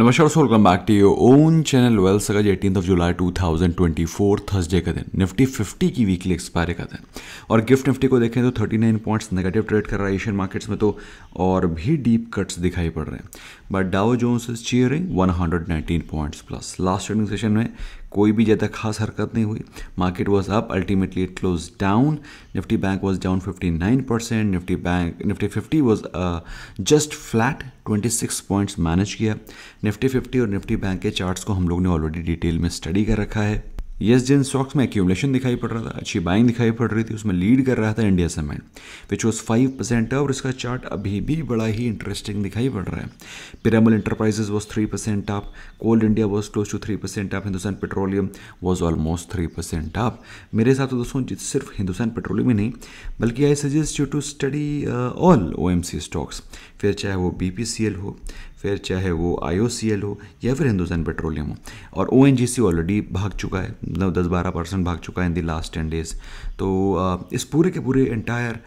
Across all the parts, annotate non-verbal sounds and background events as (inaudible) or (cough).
नमस्कार soul welcome back to your own channel well सगज eighteen of July 2024 Thursday का दिन निफ्टी 50 की वीकली एक्सपायरी का दिन और गिफ्ट निफ्टी को देखें तो 39 पॉइंट्स नेगेटिव ट्रेड कर रहा है एशियन मार्केट्स में तो और भी डीप कट्स दिखाई पड़ रहे हैं but Dow Jones is cheering 119 points plus last trading session में कोई भी ज़्यादा खास हरकत नहीं हुई market was up ultimately it close down Nifty bank was down fifty nine percent Nifty bank Nifty fifty was just flat twenty six points manage किया Nifty fifty और निफ्टी बैंक के चार्ट्स को हम लोग ने ऑलरेडी डिटेल में study कर रखा है येस जिन स्टॉक्स में एक्यूमलेशन दिखाई पड़ रहा था अच्छी बाइंग दिखाई पड़ रही थी उसमें लीड कर रहा था India cement which was five percent और इसका चार्ट अभी भी बड़ा ही इंटरेस्टिंग दिखाई पड़ रहा है Piramal enterprises was three percent up Coal India was close to three percent up Hindustan petroleum was almost three percent up मेरे हिसाब से तो दोस्तों सिर्फ हिंदुस्तान पेट्रोलियम ही नहीं बल्कि I suggest you to study all O M C stocks फिर चाहे वो बी पी सी एल हो फिर चाहे वो आई हो या फिर हिंदुस्तान पेट्रोलियम हो और ओ ऑलरेडी भाग चुका है मतलब दस बारह परसेंट भाग चुका है in the last ten days तो इस पूरे के पूरे एंटायर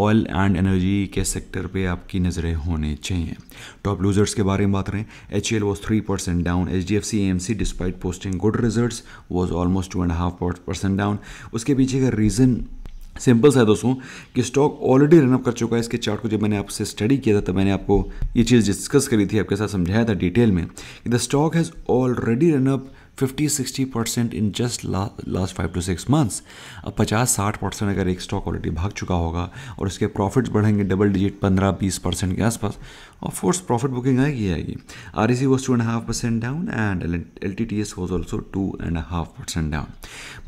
ऑयल एंड एनर्जी के सेक्टर पे आपकी नज़रें होने चाहिए टॉप लूजर्स के बारे में बात करें H L was three percent down H D F C M C despite posting good result was almost two and half percent down उसके पीछे का रीज़न सिंपल सा है दोस्तों कि स्टॉक ऑलरेडी रनअप कर चुका है इसके चार्ट को जब मैंने आपसे स्टडी किया था तब मैंने आपको ये चीज़ डिस्कस करी थी आपके साथ समझाया था डिटेल में कि the stock has already run up fifty sixty percent in just last five to six months अब पचास साठ परसेंट अगर एक स्टॉक ऑलरेडी भाग चुका होगा और उसके प्रॉफिट्स बढ़ेंगे डबल डिजिट पंद्रह बीस परसेंट के आसपास ऑफकोर्स प्रॉफिट बुकिंग आएगी आएगी R E C was two and half percent down and L T T S was also two and half percent down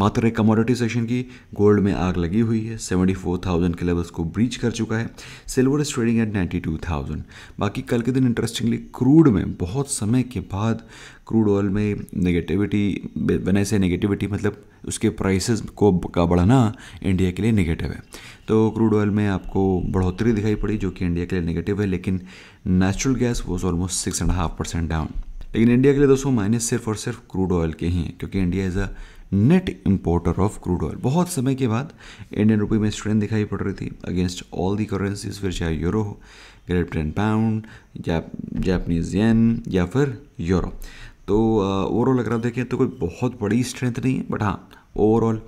बात करें कमोडिटी सेशन की गोल्ड में आग लगी हुई है सेवेंटी फोर थाउजेंड के लेवल्स को ब्रीच कर चुका है silver is trading at ninety two thousand बाकी कल के दिन इंटरेस्टिंगली क्रूड में बहुत समय के बाद क्रूड ऑयल में नेगेटिविटी बने से नेगेटिविटी मतलब उसके प्राइसेस को का बढ़ना इंडिया के लिए नेगेटिव है तो क्रूड ऑयल में आपको बढ़ोतरी दिखाई पड़ी जो कि इंडिया के लिए नेगेटिव है लेकिन natural gas was almost six and half percent down लेकिन इंडिया के लिए दोस्तों माइनस सिर्फ और सिर्फ क्रूड ऑयल के ही हैं क्योंकि India is a net importer of crude oil बहुत समय के बाद इंडियन रुपये में स्ट्रेंथ दिखाई पड़ रही थी अगेंस्ट ऑल दी करेंसीज फिर चाहे यूरो हो Great Britain pound Japanese yen या फिर यूरो तो ओवरऑल अगर आप देखें तो कोई बहुत बड़ी स्ट्रेंथ नहीं है बट हाँ ओवरऑल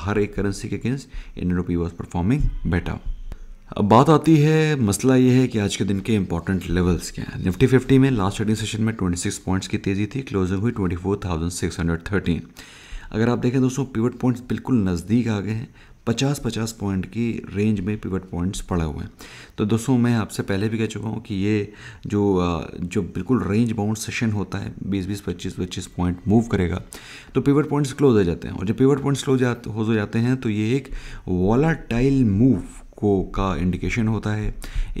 हर एक करेंसी के against Indian rupee was performing better अब बात आती है मसला ये है कि आज के दिन के इंपॉर्टेंट लेवल्स क्या हैं निफ्टी 50 में लास्ट ट्रेडिंग सेशन में 26 पॉइंट्स की तेज़ी थी क्लोजिंग हुई 24,613 अगर आप देखें दोस्तों पिवट पॉइंट्स बिल्कुल नज़दीक आ गए हैं पचास पचास पॉइंट की रेंज में पिवट पॉइंट्स पड़े हुए हैं तो दोस्तों मैं आपसे पहले भी कह चुका हूँ कि ये जो जो बिल्कुल रेंज बाउंड सेशन होता है बीस बीस पच्चीस पच्चीस पॉइंट मूव करेगा तो पिवट पॉइंट्स क्लोज हो जाते हैं और जब पिवट पॉइंट्स क्लोज हो जाते हैं तो ये एक वॉलाटाइल मूव को का इंडिकेशन होता है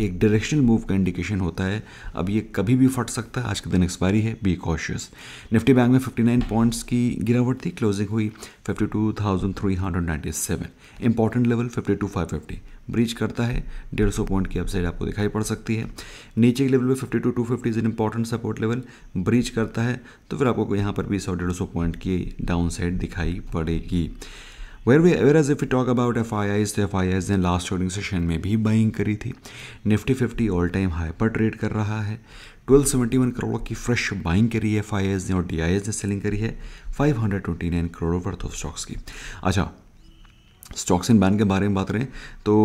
एक डायरेक्शनल मूव का इंडिकेशन होता है अब ये कभी भी फट सकता है आज के दिन एक्सपायरी है बी कॉशियस निफ्टी बैंक में 59 पॉइंट्स की गिरावट थी क्लोजिंग हुई 52,397 इंपॉर्टेंट लेवल 52,550 ब्रीच करता है 150 पॉइंट की अपसाइड आपको दिखाई पड़ सकती है नीचे के level two two fifty is an important support level breach करता है तो फिर आपको यहाँ पर भी सौ डेढ़ पॉइंट की डाउन साइड दिखाई पड़ेगी where we ever as if you talk about F I Is तो एफ आई आईज ने लास्ट ट्रेडिंग सेशन में भी बाइंग करी थी Nifty fifty all time high पर ट्रेड कर रहा है ट्वेल्व सेवेंटी वन करोड़ की फ्रेश बाइंग करी है एफ आई आईज ने और डी आई एस ने सेलिंग करी है five hundred twenty nine crore worth of stocks की अच्छा स्टॉक्स इन बैन के बारे में बात करें तो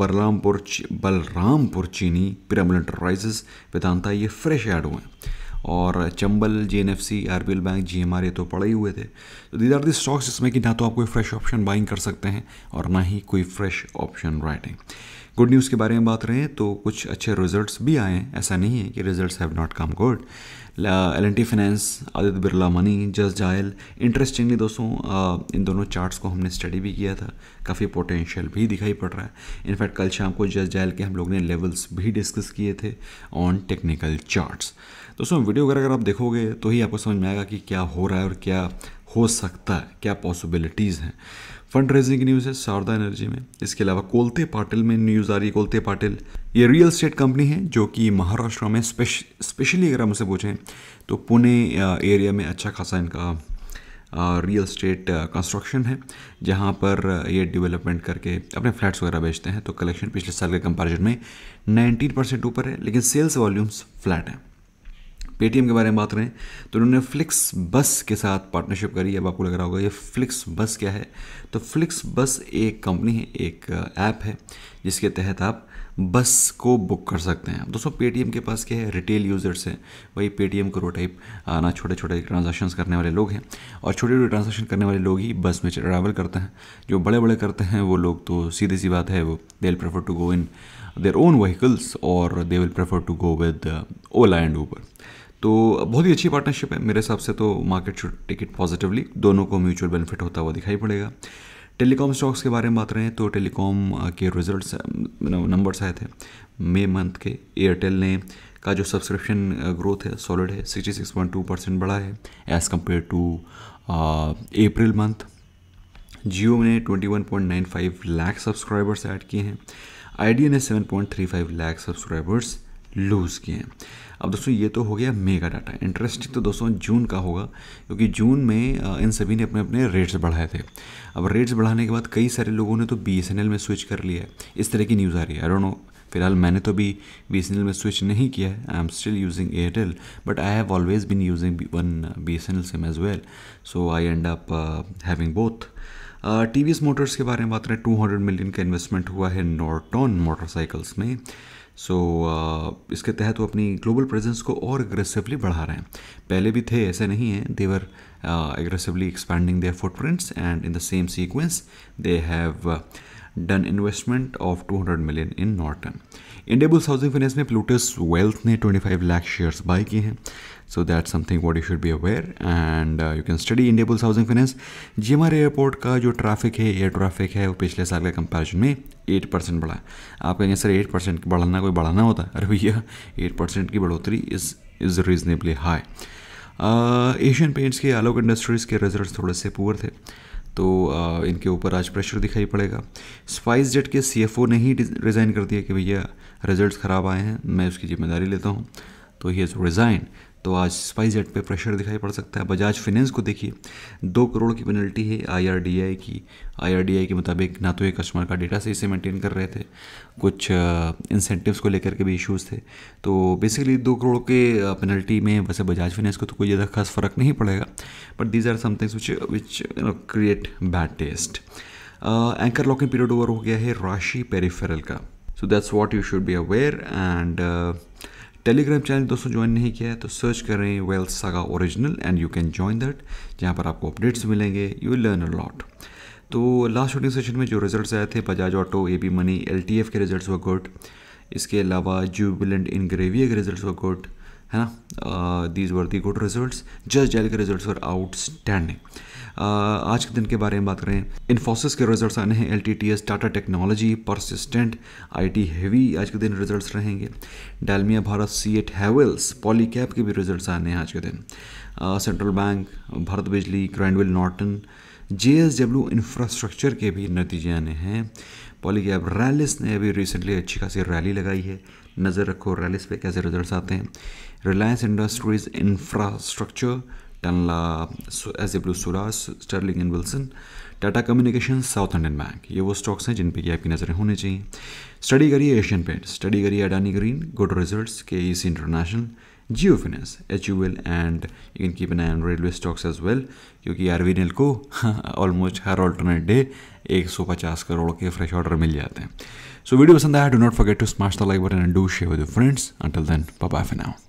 बलरामपुर बलरामपुर चीनी पिरामिड इंटरप्राइजेस वेदांता ये फ्रेश ऐड हुए हैं और Chambal J N F C R B L bank G M R ये तो पड़े ही हुए थे तो दीज आर दी स्टॉक्स जिसमें कि ना तो आप कोई फ्रेश ऑप्शन बाइंग कर सकते हैं और ना ही कोई fresh option writing good news के बारे में बात रहे हैं तो कुछ अच्छे रिजल्ट्स भी आए हैं ऐसा नहीं है कि results have not come good L N T finance Aditya Birla money Just Dial interestingly दोस्तों इन दोनों चार्ट्स को हमने स्टडी भी किया था काफ़ी पोटेंशियल भी दिखाई पड़ रहा है इनफैक्ट कल शाम को जस जायल के हम लोग ने लेवल्स भी डिस्कस किए थे ऑन टेक्निकल चार्ट्स दोस्तों वीडियो अगर अगर आप देखोगे तो ही आपको समझ में आएगा कि क्या हो रहा है और क्या हो सकता है क्या पॉसिबिलिटीज़ हैं फंड रेजिंग की न्यूज़ है शारदा एनर्जी में इसके अलावा कोलते पाटिल में न्यूज़ आ रही है कोलते पाटिल ये रियल स्टेट कंपनी है जो कि महाराष्ट्र में स्पेशली अगर हम उसे पूछें तो पुणे एरिया में अच्छा खासा इनका रियल स्टेट कंस्ट्रक्शन है जहाँ पर ये डेवलपमेंट करके अपने फ्लैट्स वगैरह बेचते हैं तो कलेक्शन पिछले साल के कंपेरिजन में 19 परसेंट ऊपर है लेकिन सेल्स वॉल्यूम्स फ्लैट हैं पेटीएम के बारे में बात करें तो उन्होंने फ्लिक्स बस के साथ पार्टनरशिप करी अब आपको लग रहा होगा ये फ्लिक्स बस क्या है तो फ्लिक्स बस एक कंपनी है एक ऐप uh, है जिसके तहत आप बस को बुक कर सकते हैं दोस्तों पेटीएम के पास क्या है रिटेल यूज़र्स हैं वही पेटीएम करो टाइप uh, ना छोटे छोटे ट्रांजेक्शन करने वाले लोग हैं और छोटे छोटे ट्रांजेक्शन करने वाले लोग ही बस में ट्रैवल करते हैं जो बड़े बड़े करते हैं वो लोग तो सीधी सी बात है वो they will prefer to go in their own vehicles और they will prefer to go with Ola and Uber तो बहुत ही अच्छी पार्टनरशिप है मेरे हिसाब से तो market should take it positively दोनों को म्यूचुअल बेनिफिट होता हुआ दिखाई पड़ेगा टेलीकॉम स्टॉक्स के बारे में बात रहे तो टेलीकॉम के रिजल्ट्स नंबर्स आए थे मे मंथ के एयरटेल ने का जो सब्सक्रिप्शन ग्रोथ है सॉलिड है 66.2 परसेंट बढ़ा है as compared to April month Jio ने 21.95 लाख सब्सक्राइबर्स ऐड किए हैं आईडिया ने 7.35 लाख सब्सक्राइबर्स लूज़ किए हैं अब दोस्तों ये तो हो गया मेगा डाटा इंटरेस्टिंग तो दोस्तों जून का होगा क्योंकि जून में इन सभी ने अपने अपने रेट्स बढ़ाए थे अब रेट्स बढ़ाने के बाद कई सारे लोगों ने तो बी में स्विच कर लिया है इस तरह की न्यूज़ आ रही है आई नो फिलहाल मैंने तो भी बी एस एन एल में स्विच नहीं किया है I am still using Airtel but I have always been using one B S N L SIM as well so I end up having both T V S motors के बारे में बात करें two hundred million का investment हुआ है नॉर्टॉन motorcycles में सो so, uh, इसके तहत वो अपनी ग्लोबल प्रेजेंस को और एग्रेसिवली बढ़ा रहे हैं पहले भी थे ऐसे नहीं हैं they were aggressively expanding their footprints and in the same sequence they have done investment of 200 million in Norton Indiabulls housing finance में प्लूटस वेल्थ ने 25 लाख शेयर्स बाय किए हैं so that something what you should be aware and you can study Indiabulls housing finance G airport का जो traffic है air traffic है वो पिछले साल के कंपेरिजन में एट परसेंट बढ़ा है आप कहेंगे सर एट परसेंट बढ़ाना कोई बढ़ाना होता अरे भैया एट परसेंट की बढ़ोतरी is is reasonably high Asian Paints के आलोक इंडस्ट्रीज़ के रिजल्ट थोड़े से पुअर थे तो इनके ऊपर आज प्रेशर दिखाई पड़ेगा स्पाइस जेट के ओ ने ही रिज़ाइन कर दिया कि भैया रिजल्ट ख़राब आए हैं मैं उसकी ज़िम्मेदारी लेता हूँ तो ही हैज़ रिज़ाइन तो आज स्पाइस जेट पर प्रेशर दिखाई पड़ सकता है बजाज फिनेंस को देखिए दो करोड़ की पेनल्टी है आईआरडीआई की आईआरडीआई के मुताबिक ना तो ये कस्टमर का डेटा सही से मेंटेन कर रहे थे कुछ इंसेंटिव्स uh, को लेकर के भी इश्यूज़ थे तो बेसिकली दो करोड़ के पेनल्टी uh, में वैसे बजाज फिनेंस को तो कोई ज़्यादा खास फ़र्क नहीं पड़ेगा but these are somethings which which create bad taste anchor locking period over हो गया है राशि पेरीफेरल का so that's what you should be aware and Telegram channel दोस्तों ज्वाइन नहीं किया है तो सर्च करें wealth saga original and you can join that जहाँ पर आपको अपडेट्स मिलेंगे you will learn a lot तो लास्ट शूटिंग सेशन में जो रिजल्ट्स आए थे बजाज ऑटो ए बी मनी एल के रिजल्ट्स व गुड इसके अलावा जूबिलेंट ग्रेविया के रिजल्ट्स व गुड है ना these were the good results just जेल के रिजल्ट्स वर आउटस्टैंडिंग आज के दिन के बारे में बात करें इन्फोसिस के रिजल्ट्स आने हैं L T T S Tata technology Persistent I T heavy आज के दिन रिजल्ट्स रहेंगे डालमिया भारत सी एट हैवेल्स पॉलीकैप के भी रिजल्ट्स आने हैं आज के दिन सेंट्रल बैंक भारत बिजली ग्रैंडविल Norton J S W infrastructure के भी नतीजे आने हैं पॉलीगैप रैलिस ने अभी रिसेंटली अच्छी खासी रैली लगाई है नज़र रखो रैलिस पे कैसे रिजल्ट आते हैं Reliance industries infrastructure Tanla S A blue सुरास Sterling and Wilson Tata communication south Indian bank ये वो स्टॉक्स हैं जिन पे की आपकी नज़रें होनी चाहिए स्टडी करिए एशियन पेंट स्टडी करिए Adani green good result K E C international Jio finance H U will and you can keep N and railway stocks as well क्योंकि आर को ऑलमोस्ट (laughs) हर ऑल्टरनेट डे एक सौ पचास करोड़ के फ्रेश ऑर्डर मिल जाते हैं सो वीडियो पसंद आया do not forget to smart the like button and do share with friends until then bye for now